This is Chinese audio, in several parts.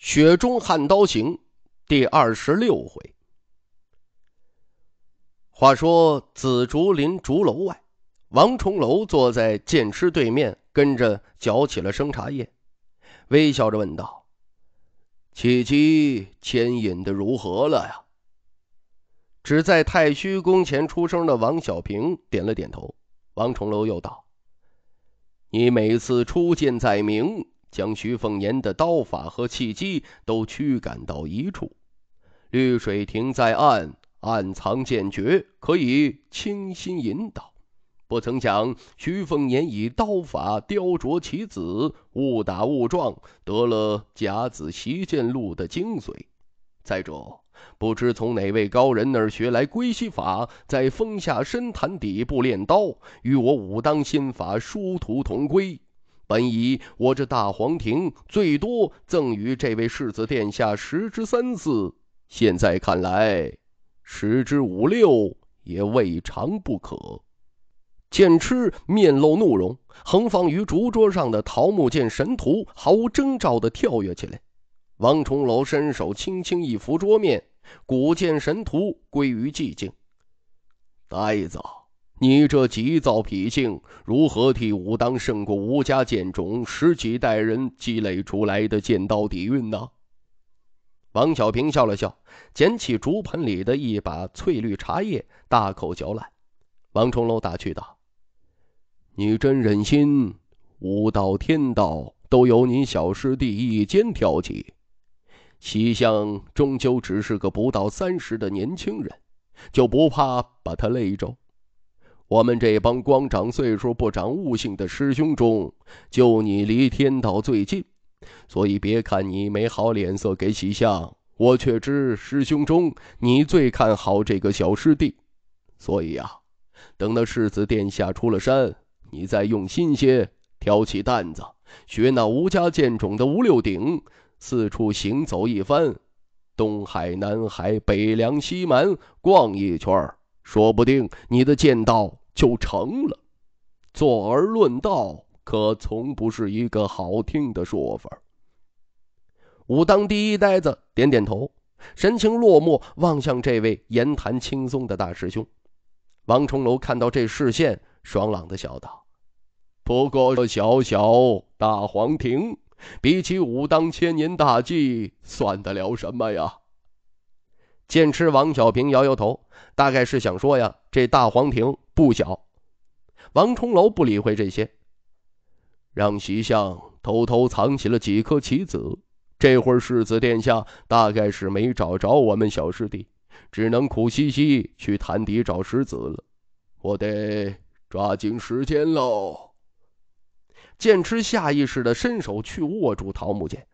《雪中悍刀行》第二十六回。话说紫竹林竹楼外，王重楼坐在剑痴对面，跟着嚼起了生茶叶，微笑着问道：“契机牵引的如何了呀？”只在太虚宫前出生的王小平点了点头。王重楼又道：“你每次出剑在明。”将徐凤年的刀法和气机都驱赶到一处，绿水亭在暗，暗藏剑诀，可以倾心引导。不曾想，徐凤年以刀法雕琢棋子，误打误撞得了《甲子习剑录》的精髓。再者，不知从哪位高人那儿学来归西法，在峰下深潭底部练刀，与我武当心法殊途同归。本以我这大皇庭最多赠与这位世子殿下十之三四，现在看来十之五六也未尝不可。剑痴面露怒容，横放于竹桌上的桃木剑神图毫无征兆的跳跃起来。王重楼伸手轻轻一拂桌面，古剑神图归于寂静。呆子。你这急躁脾性，如何替武当胜过吴家剑种十几代人积累出来的剑道底蕴呢？王小平笑了笑，捡起竹盆里的一把翠绿茶叶，大口嚼烂。王重楼打趣道：“你真忍心？武道天道都由你小师弟一肩挑起，西香终究只是个不到三十的年轻人，就不怕把他累着？”我们这帮光长岁数不长悟性的师兄中，就你离天道最近，所以别看你没好脸色给喜相，我却知师兄中你最看好这个小师弟。所以呀，等那世子殿下出了山，你再用心些挑起担子，学那吴家剑种的吴六鼎，四处行走一番，东海、南海、北凉、西蛮，逛一圈儿。说不定你的剑道就成了。坐而论道，可从不是一个好听的说法。武当第一呆子点点头，神情落寞，望向这位言谈轻松的大师兄。王重楼看到这视线，爽朗的笑道：“不过这小小大黄亭，比起武当千年大计，算得了什么呀？”剑痴王小平摇摇头，大概是想说呀，这大皇庭不小。王重楼不理会这些，让席相偷偷藏起了几颗棋子。这会世子殿下大概是没找着我们小师弟，只能苦兮兮去潭底找石子了。我得抓紧时间喽。剑痴下意识的伸手去握住桃木剑，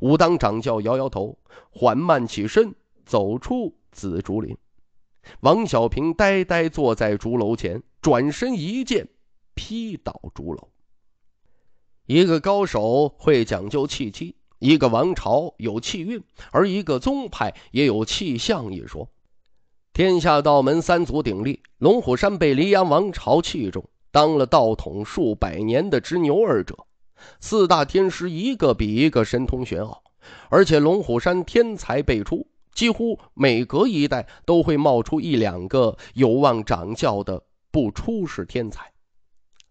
武当掌教摇摇头，缓慢起身。走出紫竹林，王小平呆呆坐在竹楼前，转身一剑劈倒竹楼。一个高手会讲究气机，一个王朝有气运，而一个宗派也有气象一说。天下道门三足鼎立，龙虎山被黎阳王朝器重，当了道统数百年的执牛耳者。四大天师一个比一个神通玄奥，而且龙虎山天才辈出。几乎每隔一代都会冒出一两个有望掌教的不出世天才。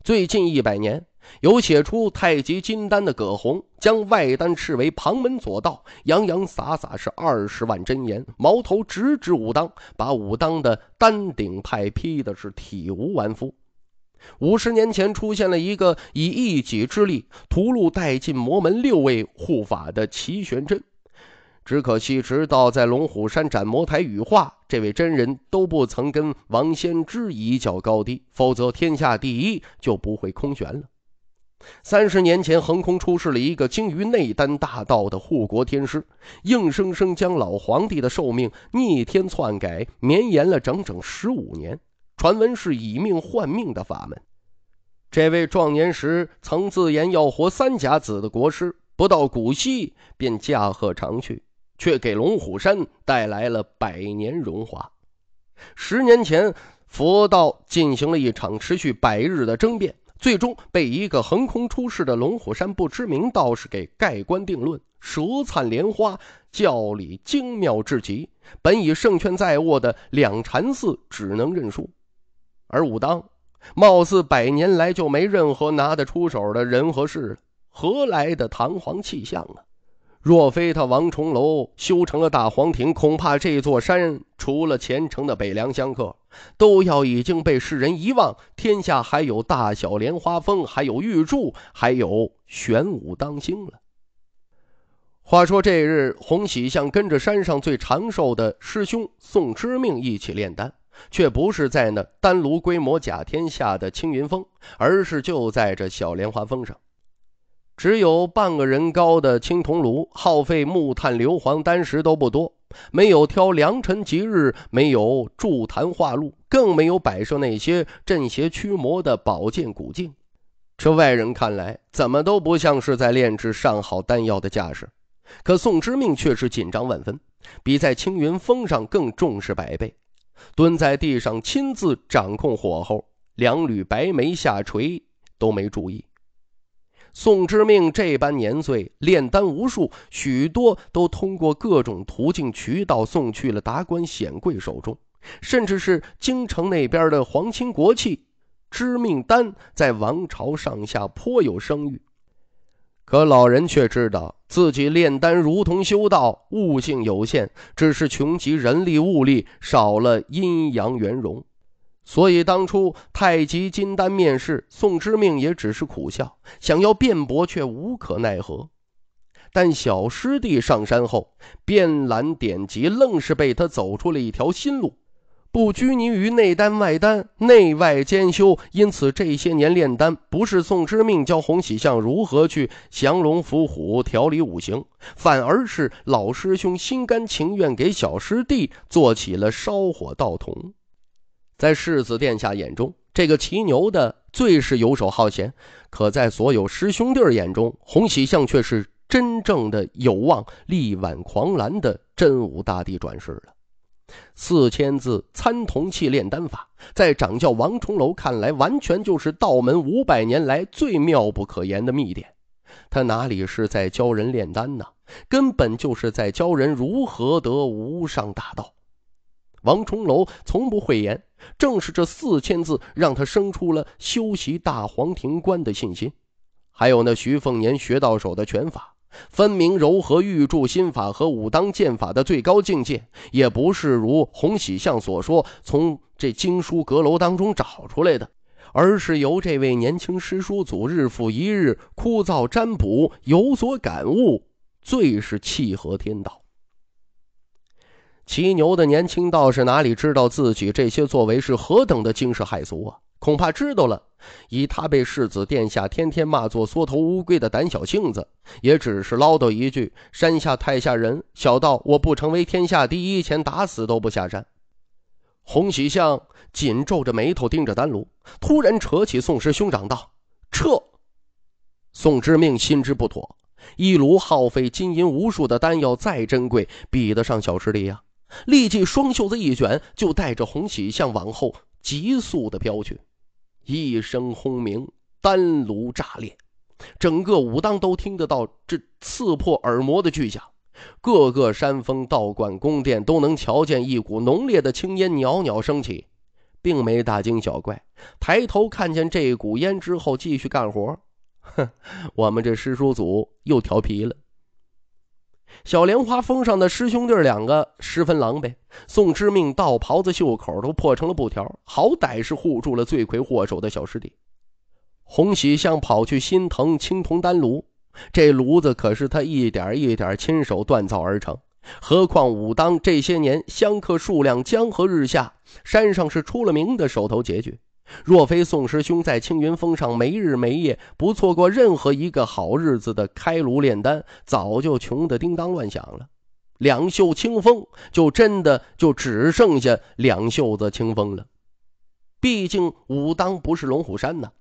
最近一百年，有写出太极金丹的葛洪，将外丹视为旁门左道，洋洋洒洒是二十万真言，矛头直指武当，把武当的丹顶派劈的是体无完肤。五十年前，出现了一个以一己之力屠戮殆尽魔门六位护法的齐玄真。只可惜，直到在龙虎山斩魔台羽化，这位真人都不曾跟王仙芝一较高低，否则天下第一就不会空悬了。三十年前，横空出世了一个精于内丹大道的护国天师，硬生生将老皇帝的寿命逆天篡改，绵延了整整十五年。传闻是以命换命的法门。这位壮年时曾自言要活三甲子的国师，不到古稀便驾鹤长去。却给龙虎山带来了百年荣华。十年前，佛道进行了一场持续百日的争辩，最终被一个横空出世的龙虎山不知名道士给盖棺定论。舌灿莲花，教理精妙至极，本已胜券在握的两禅寺只能认输。而武当，貌似百年来就没任何拿得出手的人和事，何来的堂皇气象呢？若非他王重楼修成了大皇庭，恐怕这座山除了虔诚的北凉香客，都要已经被世人遗忘。天下还有大小莲花峰，还有玉柱，还有玄武当星了。话说这日，红喜像跟着山上最长寿的师兄宋知命一起炼丹，却不是在那丹炉规模甲天下的青云峰，而是就在这小莲花峰上。只有半个人高的青铜炉，耗费木炭、硫磺、丹石都不多，没有挑良辰吉日，没有筑坛化路，更没有摆设那些镇邪驱魔的宝剑古镜。这外人看来，怎么都不像是在炼制上好丹药的架势。可宋之命却是紧张万分，比在青云峰上更重视百倍，蹲在地上亲自掌控火候，两缕白眉下垂都没注意。宋之命这般年岁，炼丹无数，许多都通过各种途径渠道送去了达官显贵手中，甚至是京城那边的皇亲国戚。知命丹在王朝上下颇有声誉，可老人却知道自己炼丹如同修道，悟性有限，只是穷极人力物力，少了阴阳圆融。所以当初太极金丹面世，宋之命也只是苦笑，想要辩驳却无可奈何。但小师弟上山后，遍览典籍，愣是被他走出了一条新路，不拘泥于内丹外丹，内外兼修。因此这些年炼丹，不是宋之命教洪喜相如何去降龙伏虎、调理五行，反而是老师兄心甘情愿给小师弟做起了烧火道童。在世子殿下眼中，这个骑牛的最是游手好闲；可在所有师兄弟眼中，洪喜象却是真正的有望力挽狂澜的真武大帝转世了。四千字参同契炼丹法，在掌教王重楼看来，完全就是道门五百年来最妙不可言的秘典。他哪里是在教人炼丹呢？根本就是在教人如何得无上大道。王重楼从不讳言，正是这四千字让他生出了修习大黄庭观的信心。还有那徐凤年学到手的拳法，分明柔和玉柱心法和武当剑法的最高境界，也不是如洪喜相所说从这经书阁楼当中找出来的，而是由这位年轻师叔祖日复一日枯燥占卜有所感悟，最是契合天道。骑牛的年轻道士哪里知道自己这些作为是何等的惊世骇俗啊！恐怕知道了，以他被世子殿下天天骂作缩头乌龟的胆小性子，也只是唠叨一句：“山下太吓人，小道我不成为天下第一前，打死都不下山。”洪喜相紧皱着眉头盯着丹炉，突然扯起宋师兄长道：“撤！”宋之命心知不妥，一炉耗费金银无数的丹药再珍贵，比得上小师弟呀！立即双袖子一卷，就带着红旗向往后急速的飘去。一声轰鸣，丹炉炸裂，整个武当都听得到这刺破耳膜的巨响。各个山峰、道观、宫殿都能瞧见一股浓烈的青烟袅袅升起，并没大惊小怪。抬头看见这股烟之后，继续干活。哼，我们这师叔祖又调皮了。小莲花峰上的师兄弟两个十分狼狈，宋之命道袍子袖口都破成了布条，好歹是护住了罪魁祸首的小师弟。洪喜相跑去心疼青铜丹炉，这炉子可是他一点一点亲手锻造而成。何况武当这些年香客数量江河日下，山上是出了名的手头拮据。若非宋师兄在青云峰上没日没夜、不错过任何一个好日子的开炉炼丹，早就穷得叮当乱响了。两袖清风，就真的就只剩下两袖子清风了。毕竟武当不是龙虎山呐，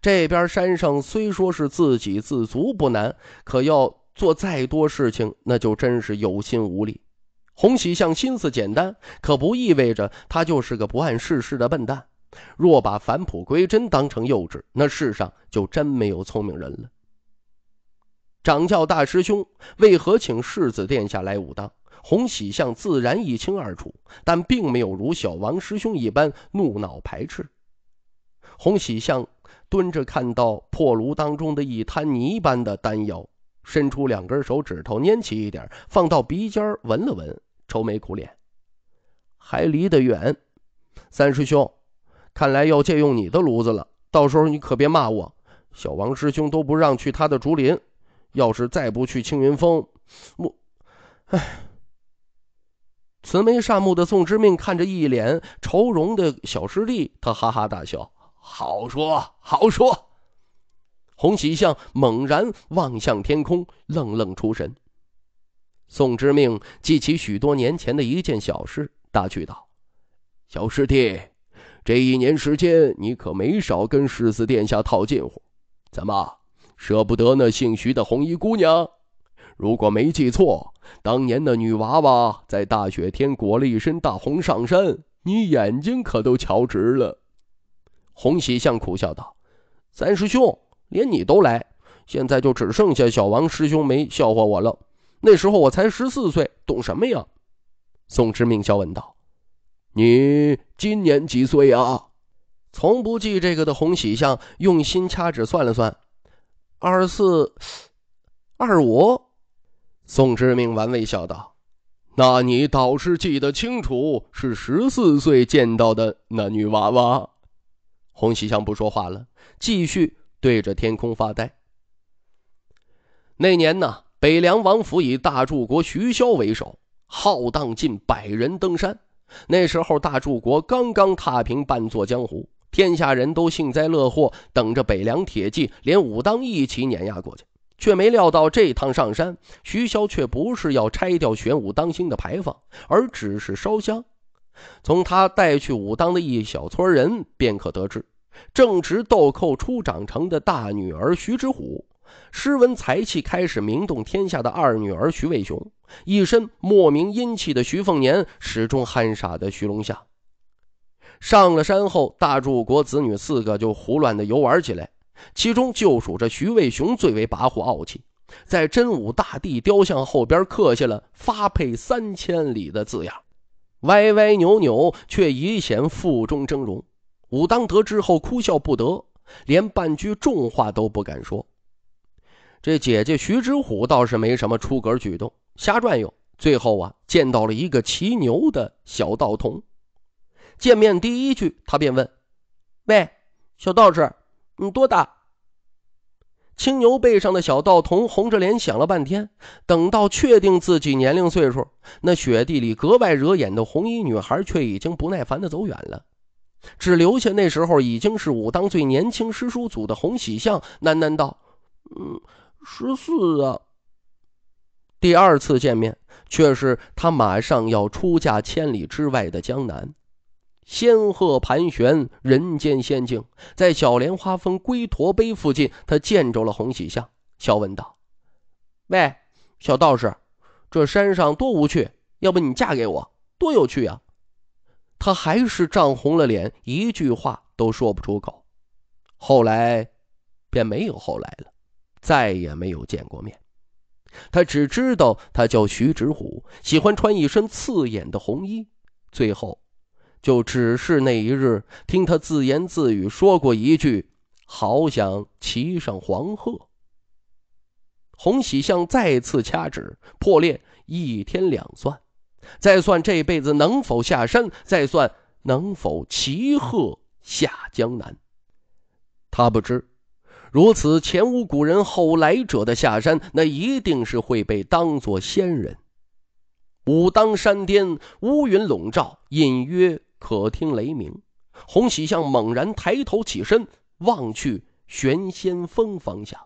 这边山上虽说是自给自足不难，可要做再多事情，那就真是有心无力。洪喜相心思简单，可不意味着他就是个不谙世事的笨蛋。若把返璞归真当成幼稚，那世上就真没有聪明人了。掌教大师兄为何请世子殿下来武当？洪喜相自然一清二楚，但并没有如小王师兄一般怒恼排斥。洪喜相蹲着，看到破炉当中的一滩泥般的丹药，伸出两根手指头拈起一点，放到鼻尖闻了闻，愁眉苦脸，还离得远。三师兄。看来要借用你的炉子了，到时候你可别骂我。小王师兄都不让去他的竹林，要是再不去青云峰，我……哎！慈眉善目的宋之命看着一脸愁容的小师弟，他哈哈大笑：“好说好说。”红喜相猛然望向天空，愣愣出神。宋之命记起许多年前的一件小事，大趣道：“小师弟。”这一年时间，你可没少跟世子殿下套近乎，怎么舍不得那姓徐的红衣姑娘？如果没记错，当年那女娃娃在大雪天裹了一身大红上身，你眼睛可都瞧直了。洪喜相苦笑道：“三师兄，连你都来，现在就只剩下小王师兄没笑话我了。那时候我才十四岁，懂什么呀？”宋之命笑问道。你今年几岁啊？从不记这个的洪喜相用心掐指算了算，二四，二五。宋之命玩味笑道：“那你倒是记得清楚，是十四岁见到的那女娃娃。”洪喜相不说话了，继续对着天空发呆。那年呢，北凉王府以大柱国徐骁为首，浩荡近百人登山。那时候大柱国刚刚踏平半座江湖，天下人都幸灾乐祸，等着北凉铁骑连武当一起碾压过去，却没料到这趟上山，徐潇却不是要拆掉玄武当星的牌坊，而只是烧香。从他带去武当的一小撮人便可得知，正值豆蔻初长成的大女儿徐之虎。诗文才气开始名动天下的二女儿徐渭熊，一身莫名阴气的徐凤年，始终憨傻的徐龙象。上了山后，大柱国子女四个就胡乱的游玩起来。其中就数着徐渭熊最为跋扈傲气，在真武大帝雕像后边刻下了“发配三千里的”字样，歪歪扭扭却已显腹中峥嵘。武当得知后哭笑不得，连半句重话都不敢说。这姐姐徐之虎倒是没什么出格举动，瞎转悠，最后啊见到了一个骑牛的小道童。见面第一句，他便问：“喂，小道士，你多大？”青牛背上的小道童红着脸想了半天，等到确定自己年龄岁数，那雪地里格外惹眼的红衣女孩却已经不耐烦地走远了，只留下那时候已经是武当最年轻师叔祖的洪喜相喃喃道：“嗯。”十四啊！第二次见面，却是他马上要出嫁千里之外的江南。仙鹤盘旋，人间仙境，在小莲花峰龟驼碑附近，他见着了红喜相，笑问道：“喂，小道士，这山上多无趣，要不你嫁给我，多有趣啊！”他还是涨红了脸，一句话都说不出口。后来，便没有后来了。再也没有见过面，他只知道他叫徐直虎，喜欢穿一身刺眼的红衣。最后，就只是那一日，听他自言自语说过一句：“好想骑上黄鹤。”红喜相再次掐指，破裂，一天两算，再算这辈子能否下山，再算能否骑鹤下江南。他不知。如此前无古人后来者的下山，那一定是会被当作仙人。武当山巅乌云笼罩，隐约可听雷鸣。洪喜相猛然抬头起身，望去玄仙峰方向。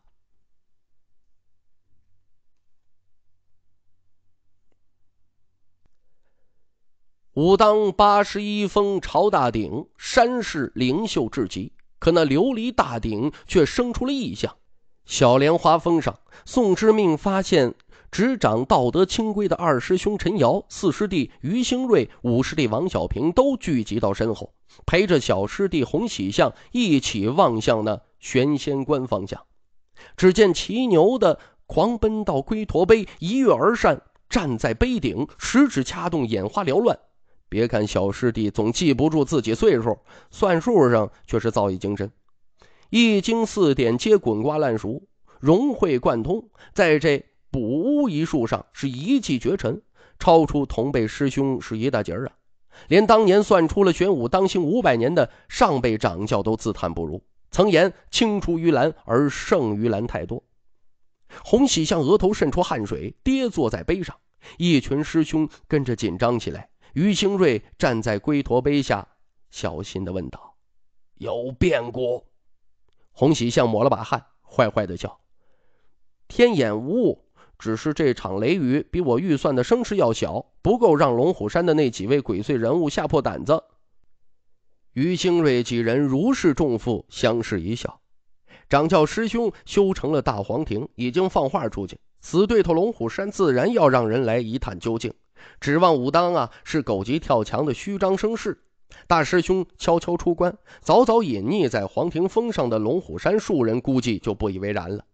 武当八十一峰朝大顶，山势灵秀至极。可那琉璃大鼎却生出了异象，小莲花峰上，宋之命发现执掌道德清规的二师兄陈瑶、四师弟于兴瑞、五师弟王小平都聚集到身后，陪着小师弟洪喜相一起望向那玄仙观方向。只见骑牛的狂奔到龟驼碑，一跃而上，站在碑顶，十指掐动，眼花缭乱。别看小师弟总记不住自己岁数，算数上却是造诣精深，《易经》四典皆滚瓜烂熟，融会贯通，在这卜屋一术上是一骑绝尘，超出同辈师兄是一大截儿啊！连当年算出了玄武当兴五百年的上辈掌教都自叹不如，曾言“青出于蓝而胜于蓝”太多。洪喜向额头渗出汗水，跌坐在碑上，一群师兄跟着紧张起来。于兴瑞站在龟驼碑下，小心地问道：“有变故？”洪喜相抹了把汗，坏坏的叫：“天眼无误，只是这场雷雨比我预算的声势要小，不够让龙虎山的那几位鬼祟人物吓破胆子。”于兴瑞几人如释重负，相视一笑。掌教师兄修成了大黄庭，已经放话出去，死对头龙虎山自然要让人来一探究竟。指望武当啊，是狗急跳墙的虚张声势。大师兄悄悄出关，早早隐匿在黄庭峰上的龙虎山数人，估计就不以为然了，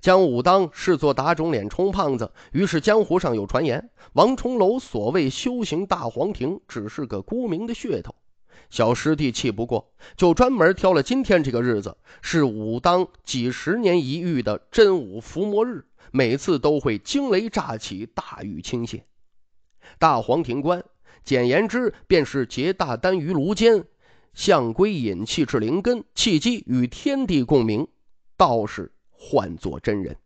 将武当视作打肿脸充胖子。于是江湖上有传言，王重楼所谓修行大黄庭，只是个沽名的噱头。小师弟气不过，就专门挑了今天这个日子，是武当几十年一遇的真武伏魔日，每次都会惊雷乍起，大雨倾泻。大黄庭观，简言之，便是结大丹于炉间，象归隐气至灵根，气机与天地共鸣。道士唤作真人，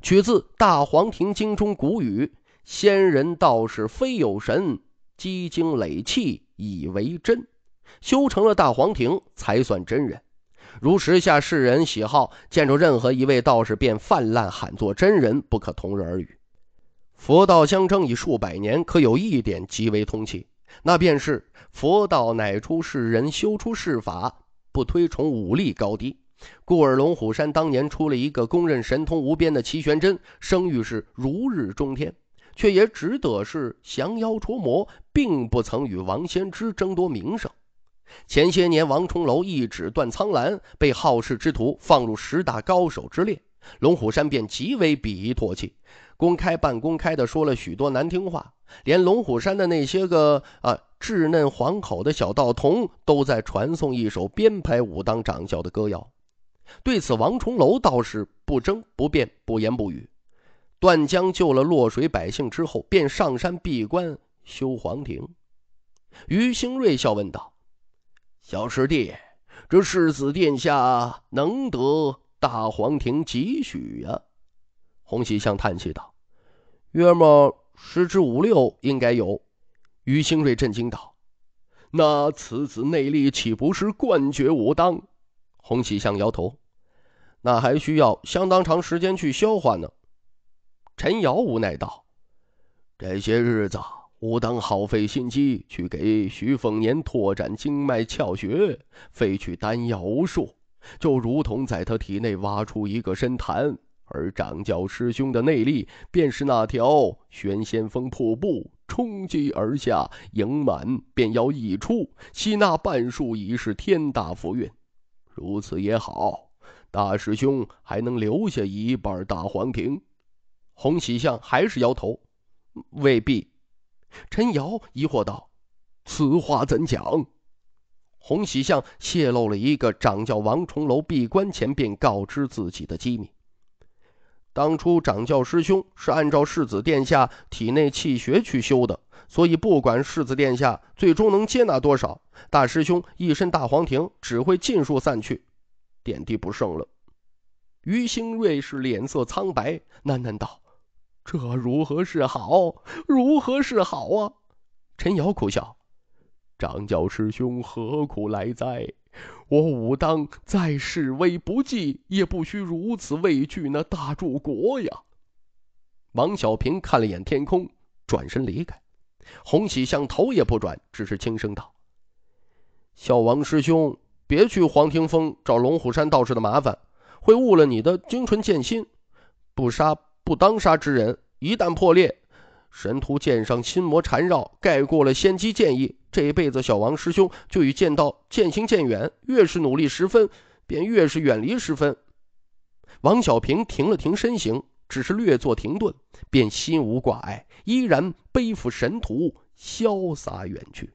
取自《大黄庭经》中古语：“仙人道士非有神，积精累气以为真。修成了大黄庭，才算真人。如时下世人喜好，见着任何一位道士，便泛滥喊作真人，不可同日而语。”佛道相争已数百年，可有一点极为通气，那便是佛道乃出世人修出世法，不推崇武力高低，故而龙虎山当年出了一个公认神通无边的齐玄真，声誉是如日中天，却也只得是降妖除魔，并不曾与王仙芝争夺名声。前些年，王重楼一指断苍兰被好事之徒放入十大高手之列，龙虎山便极为鄙夷唾弃。公开半公开的说了许多难听话，连龙虎山的那些个啊稚嫩黄口的小道童都在传颂一首编排武当掌教的歌谣。对此，王重楼倒是不争不辩，不言不语。段江救了落水百姓之后，便上山闭关修皇庭。于兴瑞笑问道：“小师弟，这世子殿下能得大皇庭几许呀？”洪喜相叹气道：“约莫十之五六应该有。”于兴瑞震惊道：“那此子内力岂不是冠绝武当？”洪喜相摇头：“那还需要相当长时间去消化呢。”陈瑶无奈道：“这些日子，武当耗费心机去给徐凤年拓展经脉窍穴，废去丹药无数，就如同在他体内挖出一个深潭。”而掌教师兄的内力，便是那条玄仙峰瀑布冲击而下，盈满便要溢出，吸纳半数已是天大福运。如此也好，大师兄还能留下一半大黄庭。洪喜相还是摇头，未必。陈瑶疑惑道：“此话怎讲？”洪喜相泄露了一个掌教王重楼闭关前便告知自己的机密。当初掌教师兄是按照世子殿下体内气血去修的，所以不管世子殿下最终能接纳多少，大师兄一身大黄庭只会尽数散去，点滴不剩了。于兴瑞是脸色苍白，喃喃道：“这如何是好？如何是好啊？”陈瑶苦笑：“掌教师兄何苦来哉？”我武当再势微不济，也不需如此畏惧那大柱国呀。王小平看了眼天空，转身离开。洪喜相头也不转，只是轻声道：“小王师兄，别去黄庭峰找龙虎山道士的麻烦，会误了你的精纯剑心。不杀不当杀之人，一旦破裂，神徒剑上心魔缠绕，盖过了仙机剑意。”这一辈子，小王师兄就已见到渐行渐远，越是努力十分，便越是远离十分。王小平停了停身形，只是略作停顿，便心无挂碍，依然背负神徒，潇洒远去。